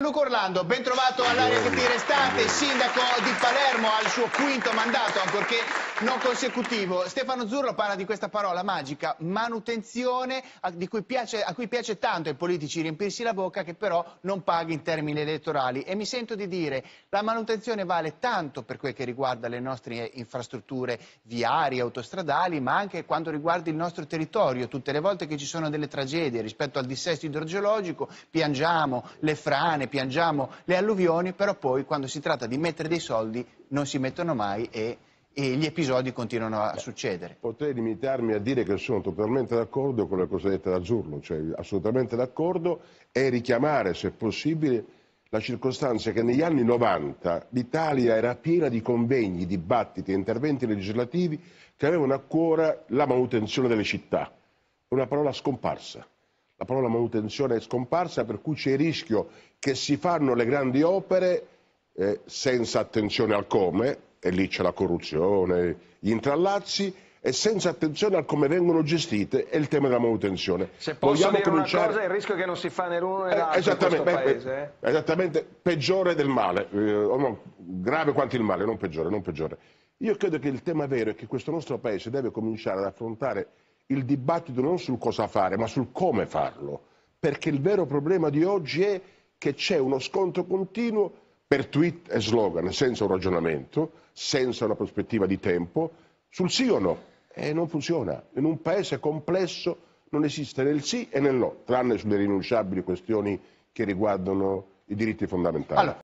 Luca Orlando, ben trovato all'area che ti restante, sindaco di Palermo al suo quinto mandato, ancorché non consecutivo. Stefano Zurlo parla di questa parola magica, manutenzione, a cui, piace, a cui piace tanto ai politici riempirsi la bocca, che però non paga in termini elettorali. E mi sento di dire, la manutenzione vale tanto per quel che riguarda le nostre infrastrutture viarie, autostradali, ma anche quando riguarda il nostro territorio. Tutte le volte che ci sono delle tragedie rispetto al dissesto idrogeologico, piangiamo le frane, ne piangiamo le alluvioni, però poi quando si tratta di mettere dei soldi non si mettono mai e, e gli episodi continuano a Beh, succedere. Potrei limitarmi a dire che sono totalmente d'accordo con la cosa detta da Zurlo, cioè assolutamente d'accordo e richiamare, se possibile, la circostanza che negli anni 90 l'Italia era piena di convegni, dibattiti e interventi legislativi che avevano a cuore la manutenzione delle città. Una parola scomparsa la parola manutenzione è scomparsa, per cui c'è il rischio che si fanno le grandi opere eh, senza attenzione al come, e lì c'è la corruzione, gli intrallazzi, e senza attenzione al come vengono gestite è il tema della manutenzione. Se posso Vogliamo cominciare... Cosa, il rischio che non si fa né l'uno né eh, l'altro eh, esattamente, paese, eh? esattamente, peggiore del male, eh, no, grave quanto il male, non peggiore, non peggiore. Io credo che il tema vero è che questo nostro paese deve cominciare ad affrontare il dibattito non sul cosa fare, ma sul come farlo, perché il vero problema di oggi è che c'è uno scontro continuo per tweet e slogan, senza un ragionamento, senza una prospettiva di tempo, sul sì o no. E non funziona. In un paese complesso non esiste né il sì e il no, tranne sulle rinunciabili questioni che riguardano i diritti fondamentali. Allora.